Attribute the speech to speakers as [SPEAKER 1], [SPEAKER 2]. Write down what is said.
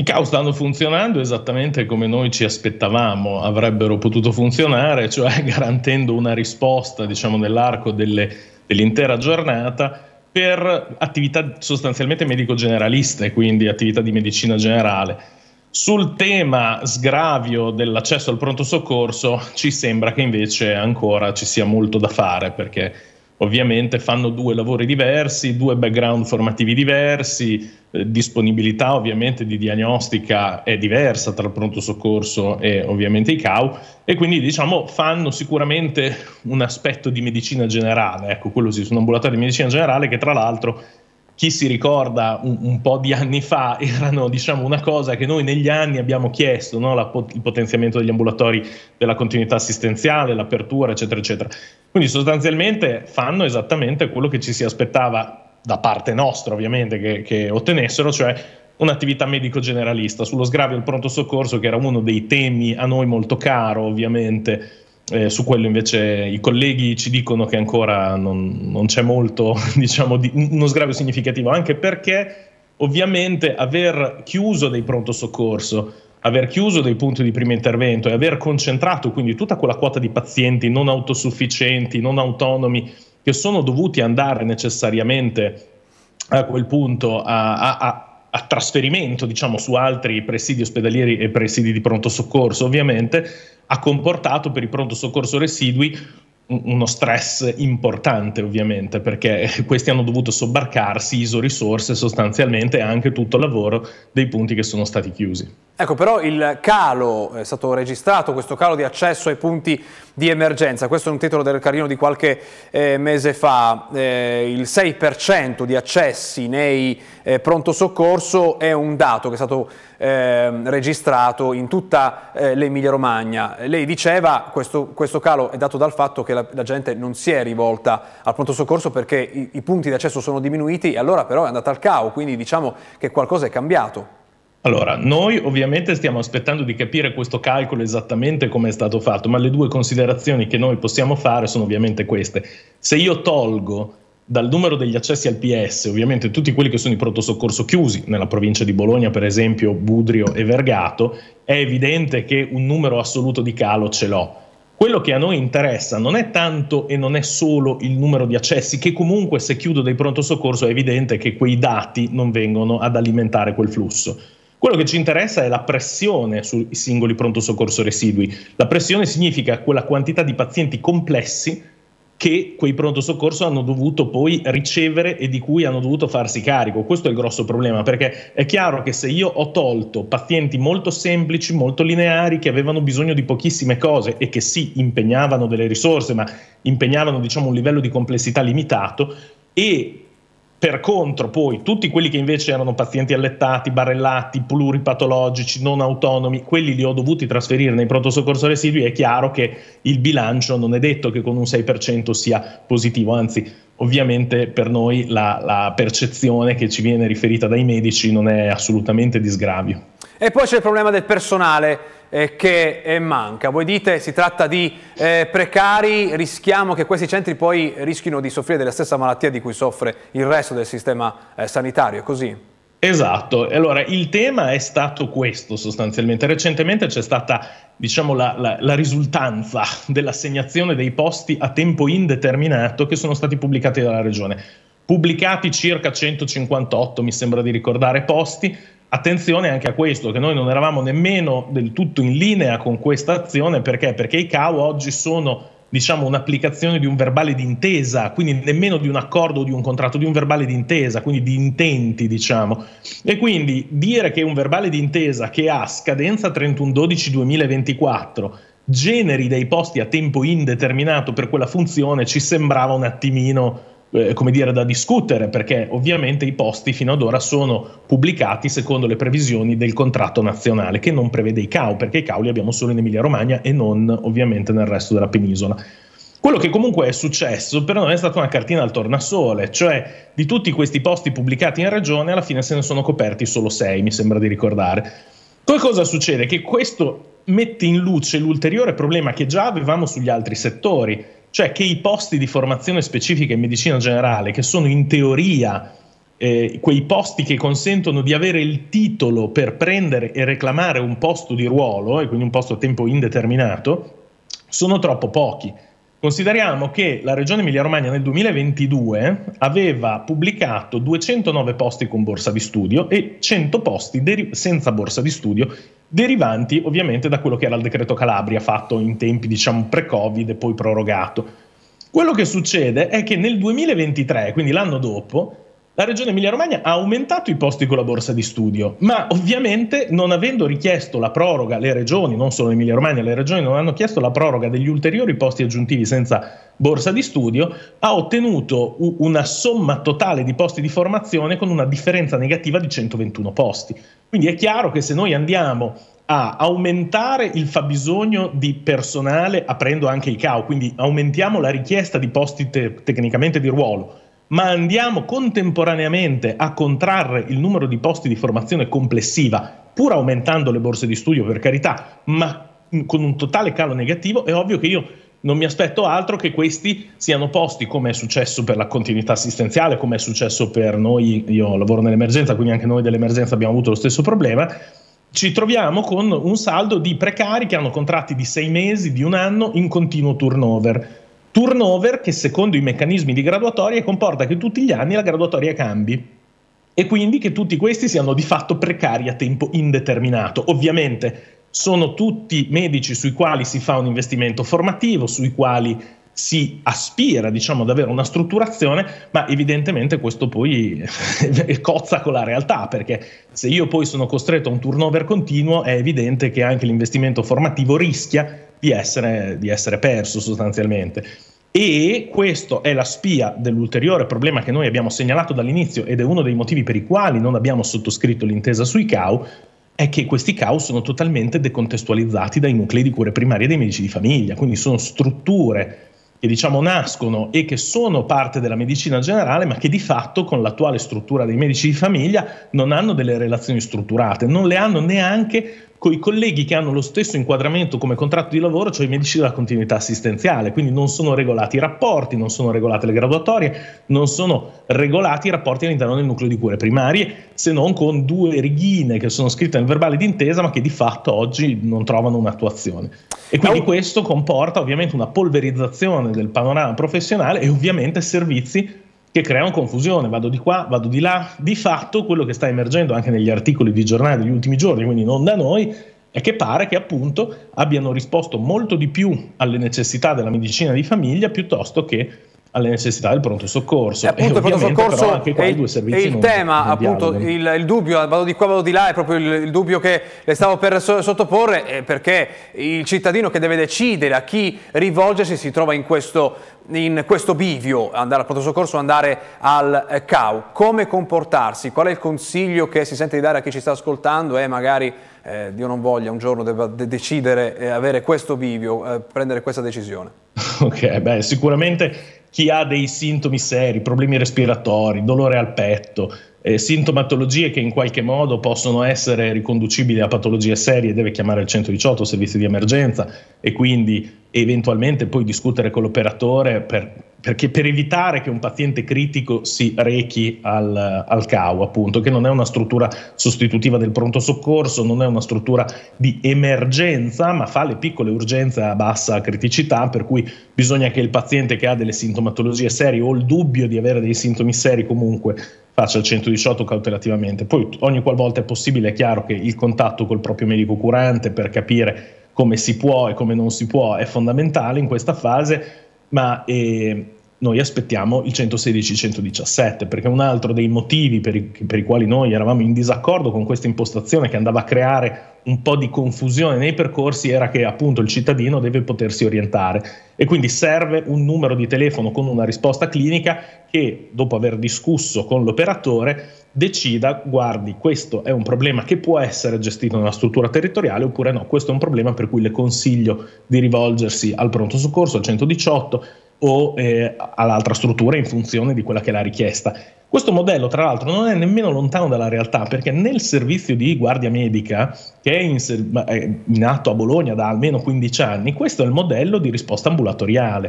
[SPEAKER 1] I CAU stanno funzionando esattamente come noi ci aspettavamo avrebbero potuto funzionare, cioè garantendo una risposta diciamo, nell'arco delle, dell'intera giornata per attività sostanzialmente medico-generaliste, quindi attività di medicina generale. Sul tema sgravio dell'accesso al pronto soccorso ci sembra che invece ancora ci sia molto da fare perché ovviamente fanno due lavori diversi, due background formativi diversi, eh, disponibilità ovviamente di diagnostica è diversa tra il pronto soccorso e ovviamente i CAU e quindi diciamo fanno sicuramente un aspetto di medicina generale, ecco quello sì, sono ambulatori di medicina generale che tra l'altro chi si ricorda un, un, po' di anni fa erano diciamo, una cosa che noi negli anni abbiamo chiesto, no? la, il potenziamento degli ambulatori della continuità assistenziale, l'apertura, eccetera, eccetera. Quindi sostanzialmente fanno esattamente quello che ci si aspettava da parte nostra ovviamente che, che ottenessero, cioè un'attività medico generalista sullo sgravio del pronto soccorso che era uno dei temi a noi molto caro ovviamente. Eh, su quello invece i colleghi ci dicono che ancora non, non c'è molto, diciamo, di, uno sgravio significativo, anche perché ovviamente aver chiuso dei pronto soccorso aver chiuso dei punti di primo intervento e aver concentrato quindi tutta quella quota di pazienti non autosufficienti, non autonomi, che sono dovuti andare necessariamente a quel punto a, a, a trasferimento, diciamo, su altri presidi ospedalieri e presidi di pronto soccorso, ovviamente, ha comportato per i pronto soccorso residui uno stress importante ovviamente perché questi hanno dovuto sobbarcarsi ISO risorse sostanzialmente e anche tutto il lavoro dei punti che sono stati chiusi.
[SPEAKER 2] Ecco, però il calo è stato registrato, questo calo di accesso ai punti di emergenza, questo è un titolo del Carino di qualche eh, mese fa, eh, il 6% di accessi nei eh, pronto soccorso è un dato che è stato ehm, registrato in tutta eh, l'Emilia Romagna. Lei diceva che questo, questo, calo è dato dal fatto che la, la, gente non si è rivolta al pronto soccorso perché i, i punti di accesso sono diminuiti e allora però è andata al cavo, quindi diciamo che qualcosa è cambiato.
[SPEAKER 1] Allora, noi ovviamente stiamo aspettando di capire questo calcolo esattamente come è stato fatto, ma le due considerazioni che noi possiamo fare sono ovviamente queste. Se io tolgo dal numero degli accessi al PS, ovviamente tutti quelli che sono i pronto soccorso chiusi, nella provincia di Bologna per esempio Budrio e Vergato, è evidente che un numero assoluto di calo ce l'ho. Quello che a noi interessa non è tanto e non è solo il numero di accessi, che comunque se chiudo dei pronto soccorso è evidente che quei dati non vengono ad alimentare quel flusso. Quello che ci interessa è la pressione sui singoli pronto soccorso residui. La pressione significa quella quantità di pazienti complessi che quei pronto soccorso hanno dovuto poi ricevere e di cui hanno dovuto farsi carico. Questo è il grosso problema, perché è chiaro che se io ho tolto pazienti molto semplici, molto lineari, che avevano bisogno di pochissime cose e che sì, impegnavano delle risorse, ma impegnavano diciamo, un livello di complessità limitato, e per contro, poi, tutti quelli che invece erano pazienti allettati, barellati, pluripatologici, non autonomi, quelli li ho dovuti trasferire nei pronto soccorso residui, è chiaro che il bilancio non è detto che con un 6% sia positivo, anzi, ovviamente per noi la, la percezione che ci viene riferita dai medici non è assolutamente di
[SPEAKER 2] sgravio. E poi c'è il problema del personale eh, che eh, manca. Voi dite si tratta di eh, precari, rischiamo che questi centri poi rischino di soffrire della stessa malattia di cui soffre il resto del sistema eh, sanitario, è così? Esatto, allora il tema
[SPEAKER 1] è stato questo sostanzialmente. Recentemente c'è stata diciamo, la, la, la, risultanza dell'assegnazione dei posti a tempo indeterminato che sono stati pubblicati dalla Regione. Pubblicati circa 158, mi sembra di ricordare, posti, attenzione anche a questo, che noi non eravamo nemmeno del tutto in linea con questa azione, perché? Perché i CAO oggi sono diciamo un'applicazione di un verbale d'intesa, quindi nemmeno di un accordo o di un contratto, di un verbale d'intesa, quindi di intenti, diciamo. E quindi dire che un verbale d'intesa che ha scadenza 31-12-2024 generi dei posti a tempo indeterminato per quella funzione ci sembrava un attimino eh, come dire, da discutere, perché ovviamente i posti fino ad ora sono pubblicati secondo le previsioni del contratto nazionale, che non prevede i CAU, perché i CAU li abbiamo solo in Emilia-Romagna e non ovviamente nel resto della penisola. Quello che comunque è successo per noi è stata una cartina al tornasole, cioè di tutti questi posti pubblicati in regione alla fine se ne sono coperti solo sei, mi sembra di ricordare. Poi cosa succede? Che questo mette in luce l'ulteriore problema che già avevamo sugli altri settori, cioè che i posti di formazione specifica in medicina generale, che sono in teoria eh, quei posti che consentono di avere il titolo per prendere e reclamare un posto di ruolo, e quindi un posto a tempo indeterminato, sono troppo pochi. Consideriamo che la Regione Emilia-Romagna nel 2022 aveva pubblicato 209 posti con borsa di studio e 100 posti deri- senza borsa di studio, derivanti ovviamente da quello che era il decreto Calabria fatto in tempi diciamo pre-Covid e poi prorogato. Quello che succede è che nel 2023, quindi l'anno dopo, la regione Emilia-Romagna ha aumentato i posti con la borsa di studio, ma ovviamente non avendo richiesto la proroga, le regioni, non solo emilia romagna le regioni non hanno chiesto la proroga degli ulteriori posti aggiuntivi senza borsa di studio, ha ottenuto una somma totale di posti di formazione con una differenza negativa di 121 posti. Quindi è chiaro che se noi andiamo a aumentare il fabbisogno di personale aprendo anche i CAO, quindi aumentiamo la richiesta di posti te- tecnicamente di ruolo ma andiamo contemporaneamente a contrarre il numero di posti di formazione complessiva, pur aumentando le borse di studio per carità, ma con un totale calo negativo, è ovvio che io non mi aspetto altro che questi siano posti come è successo per la continuità assistenziale, come è successo per noi, io lavoro nell'emergenza, quindi anche noi dell'emergenza abbiamo avuto lo stesso problema, ci troviamo con un saldo di precari che hanno contratti di sei mesi, di un anno in continuo turnover. Turnover che secondo i meccanismi di graduatoria comporta che tutti gli anni la graduatoria cambi e quindi che tutti questi siano di fatto precari a tempo indeterminato. Ovviamente sono tutti medici sui quali si fa un investimento formativo, sui quali si aspira diciamo, ad avere una strutturazione, ma evidentemente questo poi cozza con la realtà, perché se io poi sono costretto a un turnover continuo è evidente che anche l'investimento formativo rischia di essere, di essere perso sostanzialmente. E questo è la spia dell'ulteriore problema che noi abbiamo segnalato dall'inizio ed è uno dei motivi per i quali non abbiamo sottoscritto l'intesa sui CAU, è che questi CAU sono totalmente decontestualizzati dai nuclei di cure primarie dei medici di famiglia, quindi sono strutture che diciamo nascono e che sono parte della medicina generale, ma che di fatto con l'attuale struttura dei medici di famiglia non hanno delle relazioni strutturate, non le hanno neanche con i colleghi che hanno lo stesso inquadramento come contratto di lavoro, cioè i medici della continuità assistenziale, quindi non sono regolati i rapporti, non sono regolate le graduatorie, non sono regolati i rapporti all'interno del nucleo di cure primarie, se non con due righine che sono scritte nel verbale d'intesa ma che di fatto oggi non trovano un'attuazione. E quindi questo comporta ovviamente una polverizzazione del panorama professionale e ovviamente servizi che creano confusione, vado di qua, vado di là. Di fatto quello che sta emergendo anche negli articoli di giornale degli ultimi giorni, quindi non da noi, è che pare che appunto abbiano risposto molto di più alle necessità della medicina di famiglia piuttosto che alle necessità del pronto soccorso. E eh, appunto, e il pronto soccorso anche qua due il tema, appunto,
[SPEAKER 2] il, il, dubbio, vado di qua, vado di là, è proprio il, il dubbio che le stavo per so sottoporre, eh, perché il cittadino che deve decidere a chi rivolgersi si trova in questo, in questo bivio, andare al pronto soccorso o andare al eh, CAU. Come comportarsi? Qual è il consiglio che si sente di dare a chi ci sta ascoltando e magari, eh, Dio non voglia, un giorno debba decidere, eh, avere questo bivio, eh, prendere questa decisione?
[SPEAKER 1] Ok, beh, sicuramente chi ha dei sintomi seri, problemi respiratori, dolore al petto, eh, sintomatologie che in qualche modo possono essere riconducibili a patologie serie, deve chiamare il 118, servizi di emergenza e quindi eventualmente poi discutere con l'operatore per, perché per evitare che un paziente critico si rechi al, al CAU, appunto, che non è una struttura sostitutiva del pronto soccorso, non è una struttura di emergenza, ma fa le piccole urgenze a bassa criticità, per cui bisogna che il paziente che ha delle sintomatologie sintomatologie serie o il dubbio di avere dei sintomi seri comunque faccia il 118 cautelativamente. Poi ogni qualvolta è possibile è chiaro che il contatto col proprio medico curante per capire come si può e come non si può è fondamentale in questa fase, ma eh, noi aspettiamo il 116-117, perché un altro dei motivi per i, per i, quali noi eravamo in disaccordo con questa impostazione che andava a creare un po' di confusione nei percorsi era che appunto il cittadino deve potersi orientare e quindi serve un numero di telefono con una risposta clinica che dopo aver discusso con l'operatore decida guardi questo è un problema che può essere gestito nella struttura territoriale oppure no, questo è un problema per cui le consiglio di rivolgersi al pronto soccorso, al 118 o eh, all'altra struttura in funzione di quella che è la richiesta. Questo modello, tra l'altro, non è nemmeno lontano dalla realtà, perché nel servizio di guardia medica, che è in, in atto a Bologna da almeno 15 anni, questo è il modello di risposta ambulatoriale.